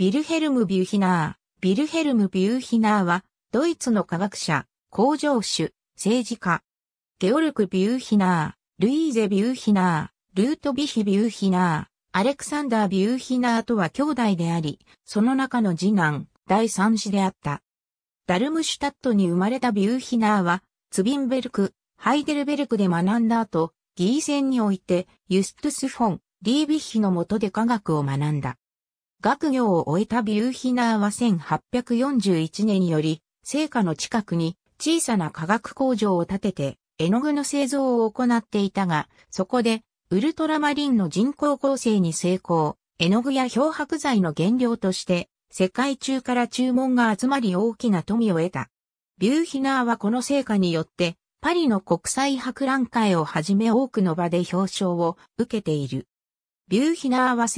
ビルヘルム・ビューヒナー。ビルヘルム・ビューヒナーは、ドイツの科学者、工場主、政治家。ゲオルク・ビューヒナー、ルイーゼ・ビューヒナー、ルート・ビヒ・ビューヒナー、アレクサンダー・ビューヒナーとは兄弟であり、その中の次男、第三子であった。ダルムシュタットに生まれたビューヒナーは、ツビンベルク、ハイデルベルクで学んだ後、ギーセンにおいて、ユストゥス・フォン、リービッヒの下で科学を学んだ。学業を終えたビューヒナーは1841年より、聖火の近くに小さな化学工場を建てて、絵の具の製造を行っていたが、そこで、ウルトラマリンの人工合成に成功、絵の具や漂白剤の原料として、世界中から注文が集まり大きな富を得た。ビューヒナーはこの成果によって、パリの国際博覧会をはじめ多くの場で表彰を受けている。ビューヒナーは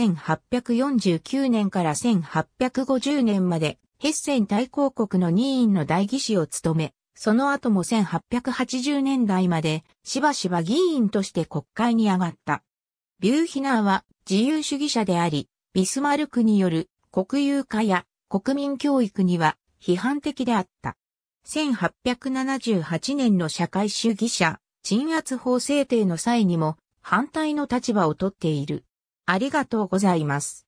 1849年から1850年まで、ヘッセン大公国の任意の大議士を務め、その後も1880年代まで、しばしば議員として国会に上がった。ビューヒナーは自由主義者であり、ビスマルクによる国有化や国民教育には批判的であった。1878年の社会主義者、鎮圧法制定の際にも反対の立場をとっている。ありがとうございます。